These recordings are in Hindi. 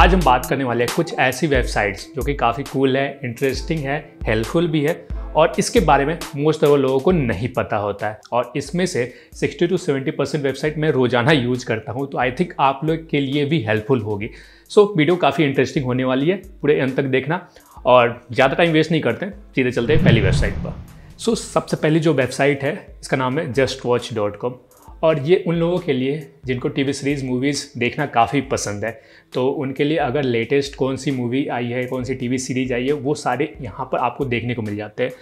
आज हम बात करने वाले हैं कुछ ऐसी वेबसाइट्स जो कि काफ़ी कूल है इंटरेस्टिंग है हेल्पफुल भी है और इसके बारे में मोस्ट ऑफ लोगों को नहीं पता होता है और इसमें से 60 टू 70 परसेंट वेबसाइट मैं रोजाना यूज करता हूँ तो आई थिंक आप लोग के लिए भी हेल्पफुल होगी सो so, वीडियो काफ़ी इंटरेस्टिंग होने वाली है पूरे अंत तक देखना और ज़्यादा टाइम वेस्ट नहीं करते सीधे चलते हैं पहली वेबसाइट पर सो so, सबसे पहली जो वेबसाइट है इसका नाम है जस्ट वॉच डॉट कॉम और ये उन लोगों के लिए जिनको टीवी सीरीज़ मूवीज़ देखना काफ़ी पसंद है तो उनके लिए अगर लेटेस्ट कौन सी मूवी आई है कौन सी टीवी सीरीज़ आई है वो सारे यहाँ पर आपको देखने को मिल जाते हैं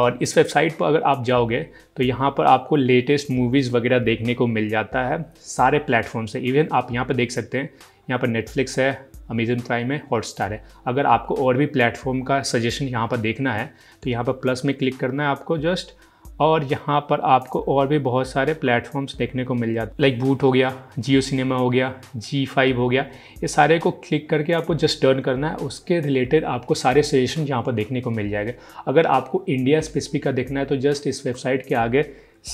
और इस वेबसाइट पर अगर आप जाओगे तो यहाँ पर आपको लेटेस्ट मूवीज़ वगैरह देखने को मिल जाता है सारे प्लेटफॉर्म से इवन आप यहाँ पर देख सकते हैं यहाँ पर नेटफ्लिक्स है अमेजन प्राइम है हॉटस्टार है अगर आपको और भी प्लेटफॉर्म का सजेशन यहाँ पर देखना है तो यहाँ पर प्लस में क्लिक करना है आपको जस्ट और यहाँ पर आपको और भी बहुत सारे प्लेटफॉर्म्स देखने को मिल जाते हैं लाइक बूट हो गया जियो सिनेमा हो गया जी फाइव हो गया ये सारे को क्लिक करके आपको जस्ट टर्न करना है उसके रिलेटेड आपको सारे सजेशन यहाँ पर देखने को मिल जाएगा अगर आपको इंडिया स्पेसिफिक का देखना है तो जस्ट इस वेबसाइट के आगे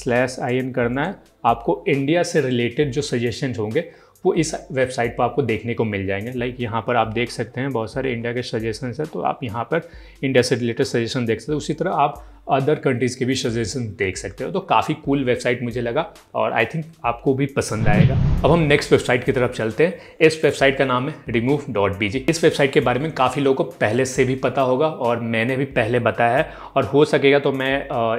स्लैश आई करना है आपको इंडिया से रिलेटेड जो सजेशन होंगे वो इस वेबसाइट पर आपको देखने को मिल जाएंगे लाइक like यहाँ पर आप देख सकते हैं बहुत सारे इंडिया के सजेशन है तो आप यहाँ पर इंडिया से रिलेटेड सजेशन देख सकते हैं उसी तरह आप अदर कंट्रीज़ के भी सजेशन देख सकते हो तो काफ़ी कूल वेबसाइट मुझे लगा और आई थिंक आपको भी पसंद आएगा अब हम नेक्स्ट वेबसाइट की तरफ चलते हैं इस वेबसाइट का नाम है रिमूव डॉट बी जी इस वेबसाइट के बारे में काफ़ी लोगों को पहले से भी पता होगा और मैंने भी पहले बताया है और हो सकेगा तो मैं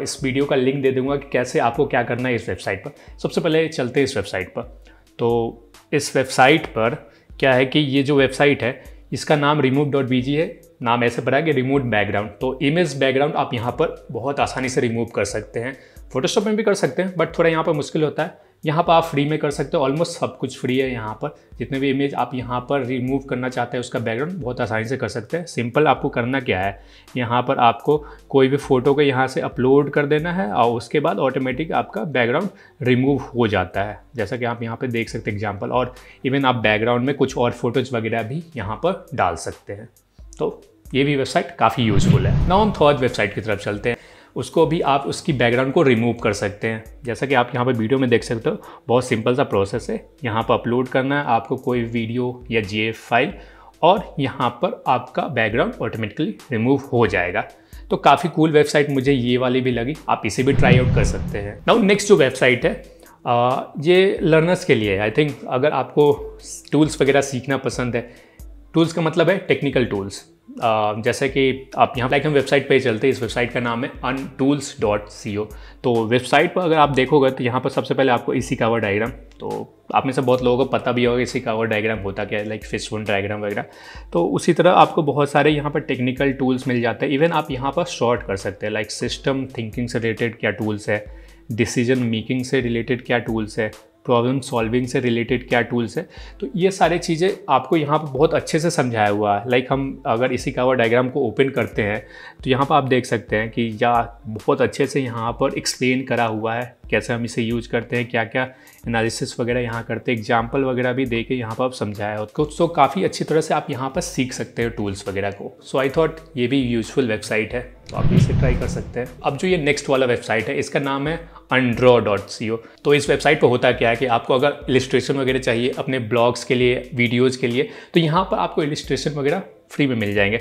इस वीडियो का लिंक दे दूंगा कि कैसे आपको क्या करना है इस वेबसाइट पर सबसे पहले चलते हैं इस वेबसाइट पर तो इस वेबसाइट पर क्या है कि ये जो वेबसाइट है इसका नाम रिमूव डॉट बी जी है नाम ऐसे पड़ा है कि रिमूव बैकग्राउंड तो इमेज बैकग्राउंड आप यहाँ पर बहुत आसानी से रिमूव कर सकते हैं फोटोशॉप में भी कर सकते हैं बट थोड़ा यहाँ पर मुश्किल होता है यहाँ पर आप फ्री में कर सकते हो ऑलमोस्ट सब कुछ फ्री है यहाँ पर जितने भी इमेज आप यहाँ पर रिमूव करना चाहते हैं उसका बैकग्राउंड बहुत आसानी से कर सकते हैं सिंपल आपको करना क्या है यहाँ पर आपको कोई भी फ़ोटो को यहाँ से अपलोड कर देना है और उसके बाद ऑटोमेटिक आपका बैकग्राउंड रिमूव हो जाता है जैसा कि आप यहाँ पर देख सकते हैं एग्जाम्पल और इवन आप बैकग्राउंड में कुछ और फ़ोटोज़ वगैरह भी यहाँ पर डाल सकते हैं तो ये भी वेबसाइट काफ़ी यूजफुल है नाउ हम थर्ड वेबसाइट की तरफ चलते हैं उसको भी आप उसकी बैकग्राउंड को रिमूव कर सकते हैं जैसा कि आप यहाँ पर वीडियो में देख सकते हो बहुत सिंपल सा प्रोसेस है यहाँ पर अपलोड करना है आपको कोई वीडियो या जी फाइल और यहाँ पर आपका बैकग्राउंड ऑटोमेटिकली रिमूव हो जाएगा तो काफ़ी कूल वेबसाइट मुझे ये वाली भी लगी आप इसे भी ट्राई आउट कर सकते हैं नाउ नेक्स्ट जो वेबसाइट है आ, ये लर्नर्स के लिए है आई थिंक अगर आपको टूल्स वगैरह सीखना पसंद है टूल्स का मतलब है टेक्निकल टूल्स जैसे कि आप यहाँ लाइक हम वेबसाइट पे चलते हैं इस वेबसाइट का नाम है अन टूल्स डॉट सी ओ तो वेबसाइट पर अगर आप देखोगे तो यहाँ पर सबसे पहले आपको इसी कावर डायग्राम तो आप में से बहुत लोगों को पता भी होगा इसी कावर डायग्राम होता क्या है लाइक फिश वन डायग्राम वगैरह तो उसी तरह आपको बहुत सारे यहाँ पर टेक्निकल टूल्स मिल जाते हैं इवन आप यहाँ पर शॉर्ट कर सकते हैं लाइक सिस्टम थिंकिंग से रिलेटेड क्या टूल्स है डिसीजन मेकिंग से रिलेटेड क्या टूल्स है प्रॉब्लम सॉल्विंग से रिलेटेड क्या टूल्स है तो ये सारे चीज़ें आपको यहाँ पर बहुत अच्छे से समझाया हुआ है लाइक हम अगर इसी कावा डायग्राम को ओपन करते हैं तो यहाँ पर आप देख सकते हैं कि या बहुत अच्छे से यहाँ पर एक्सप्लेन करा हुआ है कैसे हम इसे यूज करते हैं क्या क्या एनालिसिस वगैरह यहाँ करते हैं एग्जाम्पल वगैरह भी दे के यहाँ पर आप समझाया हो सो तो, काफ़ी अच्छी तरह से आप यहाँ पर सीख सकते हो टूल्स वगैरह को सो आई थॉट ये भी यूजफुल वेबसाइट है तो आप इसे ट्राई कर सकते हैं अब जो ये नेक्स्ट वाला वेबसाइट है इसका नाम है अनड्रॉ डॉट सी ओ तो इस वेबसाइट पर होता क्या है कि आपको अगर इलिस्ट्रेशन वगैरह चाहिए अपने ब्लॉग्स के लिए वीडियोज़ के लिए तो यहाँ पर आपको इलिस्ट्रेशन वगैरह फ्री में मिल जाएंगे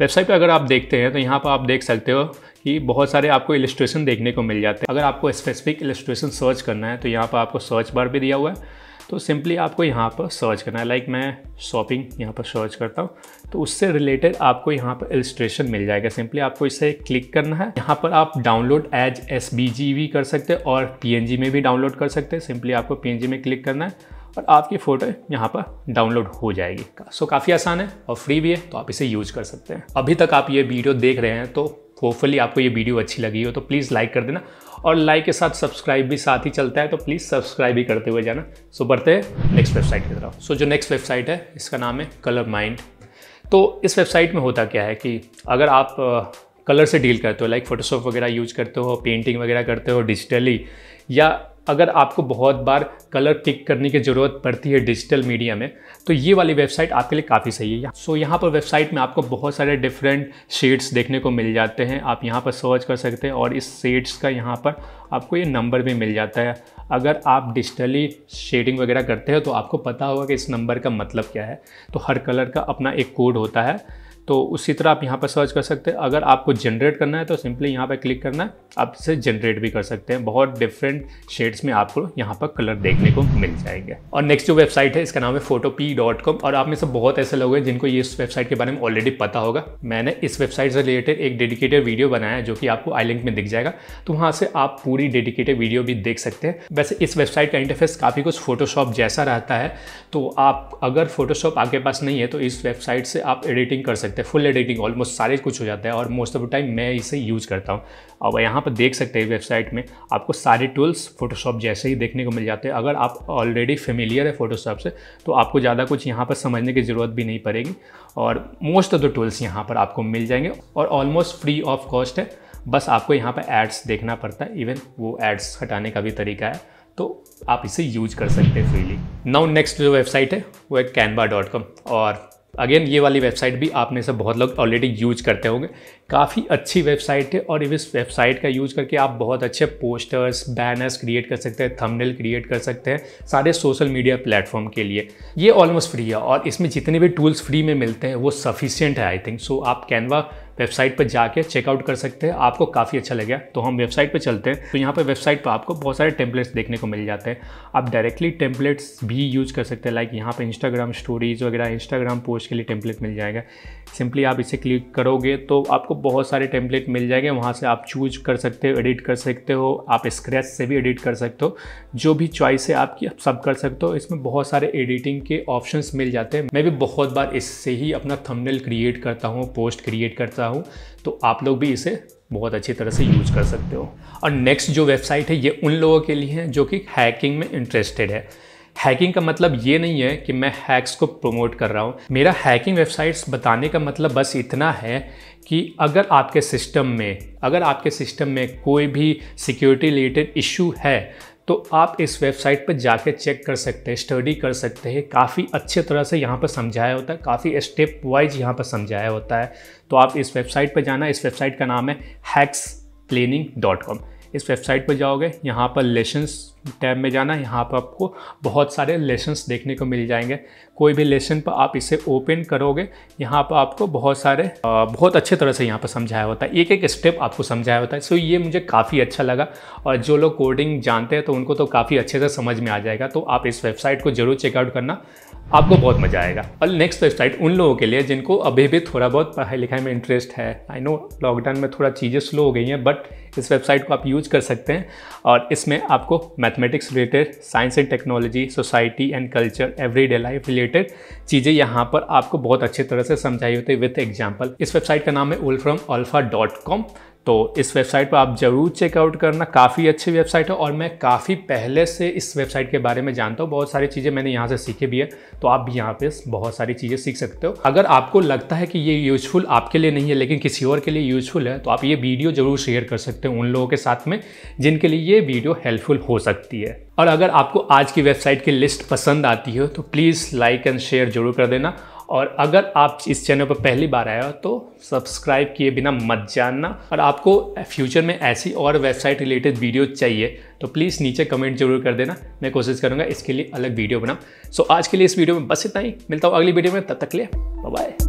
वेबसाइट पर अगर आप देखते हैं तो यहाँ पर आप देख सकते हो कि बहुत सारे आपको इलिस्ट्रेशन देखने को मिल जाते हैं अगर आपको स्पेसिफिक इलिस्ट्रेशन सर्च करना है तो यहाँ पर आपको सर्च बार भी दिया हुआ है तो सिंपली आपको यहाँ पर सर्च करना है लाइक मैं शॉपिंग यहाँ पर सर्च करता हूँ तो उससे रिलेटेड आपको यहाँ पर इलस्ट्रेशन मिल जाएगा सिंपली आपको इसे क्लिक करना है यहाँ पर आप डाउनलोड एज एस भी कर सकते हैं और पी में भी डाउनलोड कर सकते हैं सिंपली आपको पी में क्लिक करना है और आपकी फ़ोटो यहाँ पर डाउनलोड हो जाएगी सो काफ़ी आसान है और फ्री भी है तो आप इसे यूज कर सकते हैं अभी तक आप ये वीडियो देख रहे हैं तो होपफुली आपको ये वीडियो अच्छी लगी हो तो प्लीज़ लाइक कर देना और लाइक के साथ सब्सक्राइब भी साथ ही चलता है तो प्लीज़ सब्सक्राइब भी करते हुए जाना सो बढ़ते हैं नेक्स्ट वेबसाइट की तरफ सो जो नेक्स्ट वेबसाइट है इसका नाम है कलर माइंड तो इस वेबसाइट में होता क्या है कि अगर आप कलर से डील करते हो लाइक फोटोशॉप वगैरह यूज करते हो पेंटिंग वगैरह करते हो डिजिटली या अगर आपको बहुत बार कलर पिक करने की ज़रूरत पड़ती है डिजिटल मीडिया में तो ये वाली वेबसाइट आपके लिए काफ़ी सही है सो so, यहाँ पर वेबसाइट में आपको बहुत सारे डिफरेंट शेड्स देखने को मिल जाते हैं आप यहाँ पर सर्च कर सकते हैं और इस शेड्स का यहाँ पर आपको ये नंबर भी मिल जाता है अगर आप डिजिटली शेडिंग वगैरह करते हो तो आपको पता होगा कि इस नंबर का मतलब क्या है तो हर कलर का अपना एक कोड होता है तो उसी तरह आप यहाँ पर सर्च कर सकते हैं अगर आपको जनरेट करना है तो सिंपली यहाँ पर क्लिक करना है आप इसे जनरेट भी कर सकते हैं बहुत डिफरेंट शेड्स में आपको यहाँ पर कलर देखने को मिल जाएंगे और नेक्स्ट जो वेबसाइट है इसका नाम है फोटो पी डॉट कॉम और आप में से बहुत ऐसे लोग हैं जिनको ये इस वेबसाइट के बारे में ऑलरेडी पता होगा मैंने इस वेबसाइट से रिलेटेड एक डेडिकेटेड वीडियो बनाया जो कि आपको आई लिंक में दिख जाएगा तो वहाँ से आप पूरी डेडिकेटेड वीडियो भी देख सकते हैं वैसे इस वेबसाइट का इंटरफेस काफ़ी कुछ फोटोशॉप जैसा रहता है तो आप अगर फोटोशॉप आपके पास नहीं है तो इस वेबसाइट से आप एडिटिंग कर सकते सकते हैं फुल एडिटिंग ऑलमोस्ट सारे कुछ हो जाता है और मोस्ट ऑफ द टाइम मैं इसे यूज़ करता हूँ अब यहाँ पर देख सकते हैं वेबसाइट में आपको सारे टूल्स फोटोशॉप जैसे ही देखने को मिल जाते हैं अगर आप ऑलरेडी फेमिलियर है फोटोशॉप से तो आपको ज़्यादा कुछ यहाँ पर समझने की ज़रूरत भी नहीं पड़ेगी और मोस्ट ऑफ द टूल्स यहाँ पर आपको मिल जाएंगे और ऑलमोस्ट फ्री ऑफ कॉस्ट है बस आपको यहाँ पर एड्स देखना पड़ता है इवन वो एड्स हटाने का भी तरीका है तो आप इसे यूज कर सकते हैं फ्रीली नाउ नेक्स्ट जो वेबसाइट है वो है कैनवा डॉट कॉम और अगेन ये वाली वेबसाइट भी आप में से बहुत लोग ऑलरेडी यूज करते होंगे काफ़ी अच्छी वेबसाइट है और इस वेबसाइट का यूज करके आप बहुत अच्छे पोस्टर्स बैनर्स क्रिएट कर सकते हैं थंबनेल क्रिएट कर सकते हैं सारे सोशल मीडिया प्लेटफॉर्म के लिए ये ऑलमोस्ट फ्री है और इसमें जितने भी टूल्स फ्री में मिलते हैं वो सफिशियंट है आई थिंक सो आप कैनवा वेबसाइट पर जाके चेकआउट कर सकते हैं आपको काफ़ी अच्छा लगेगा तो हम वेबसाइट पर चलते हैं तो यहाँ पर वेबसाइट पर आपको बहुत सारे टेम्पलेट्स देखने को मिल जाते हैं आप डायरेक्टली टेम्पलेट्स भी यूज कर सकते हैं लाइक यहाँ पर इंस्टाग्राम स्टोरीज वगैरह इंस्टाग्राम पोस्ट के लिए टेम्पलेट मिल जाएगा सिंपली आप इसे क्लिक करोगे तो आपको बहुत सारे टेम्पलेट मिल जाएंगे वहाँ से आप चूज कर सकते हो एडिट कर सकते हो आप स्क्रैच से भी एडिट कर सकते हो जो भी चॉइस है आपकी आप सब कर सकते हो इसमें बहुत सारे एडिटिंग के ऑप्शन मिल जाते हैं मैं भी बहुत बार इससे ही अपना थंबनेल क्रिएट करता हूँ पोस्ट क्रिएट करता हूँ तो आप लोग भी इसे बहुत अच्छी तरह से यूज कर सकते हो और नेक्स्ट जो वेबसाइट है ये उन लोगों के लिए है जो कि हैकिंग में इंटरेस्टेड है हैकिंग का मतलब ये नहीं है कि मैं हैक्स को प्रमोट कर रहा हूँ मेरा हैकिंग वेबसाइट्स बताने का मतलब बस इतना है कि अगर आपके सिस्टम में अगर आपके सिस्टम में कोई भी सिक्योरिटी रिलेटेड इशू है तो आप इस वेबसाइट पर जाके चेक कर सकते हैं स्टडी कर सकते हैं काफ़ी अच्छे तरह से यहाँ पर समझाया होता है काफ़ी स्टेप वाइज यहाँ पर समझाया होता है तो आप इस वेबसाइट पर जाना इस वेबसाइट का नाम है हैक्स प्लेनिंग डॉट कॉम इस वेबसाइट पर जाओगे यहाँ पर लेसन्स टैब में जाना यहाँ पर आपको बहुत सारे लेसन्स देखने को मिल जाएंगे कोई भी लेसन पर आप इसे ओपन करोगे यहाँ पर आपको बहुत सारे बहुत अच्छे तरह से यहाँ पर समझाया होता है एक एक स्टेप आपको समझाया होता है सो ये मुझे काफ़ी अच्छा लगा और जो लोग कोडिंग जानते हैं तो उनको तो काफ़ी अच्छे से समझ में आ जाएगा तो आप इस वेबसाइट को ज़रूर चेकआउट करना आपको बहुत मज़ा आएगा और नेक्स्ट वेबसाइट उन लोगों के लिए जिनको अभी भी थोड़ा बहुत पढ़ाई लिखाई में इंटरेस्ट है आई नो लॉकडाउन में थोड़ा चीज़ें स्लो हो गई हैं बट इस वेबसाइट को आप यूज कर सकते हैं और इसमें आपको mathematics related science and technology society and culture everyday life related चीज़ें यहाँ पर आपको बहुत अच्छे तरह से समझाई होती है विथ एग्जाम्पल इस वेबसाइट का नाम है उल्फ्रम अल्फा डॉट कॉम तो इस वेबसाइट पर आप ज़रूर चेकआउट करना काफ़ी अच्छी वेबसाइट है और मैं काफ़ी पहले से इस वेबसाइट के बारे में जानता हूँ बहुत सारी चीज़ें मैंने यहाँ से सीखी भी है तो आप भी यहाँ पे बहुत सारी चीज़ें सीख सकते हो अगर आपको लगता है कि ये यूजफुल आपके लिए नहीं है लेकिन किसी और के लिए यूजफुल है तो आप ये वीडियो ज़रूर शेयर कर सकते हो उन लोगों के साथ में जिनके लिए ये वीडियो हेल्पफुल हो सकती है और अगर आपको आज की वेबसाइट की लिस्ट पसंद आती हो तो प्लीज़ लाइक एंड शेयर जरूर कर देना और अगर आप इस चैनल पर पहली बार आए हो तो सब्सक्राइब किए बिना मत जानना और आपको फ्यूचर में ऐसी और वेबसाइट रिलेटेड वीडियो चाहिए तो प्लीज़ नीचे कमेंट जरूर कर देना मैं कोशिश करूँगा इसके लिए अलग वीडियो बनाऊँ सो आज के लिए इस वीडियो में बस इतना ही मिलता हूँ अगली वीडियो में तब तक लिए बाय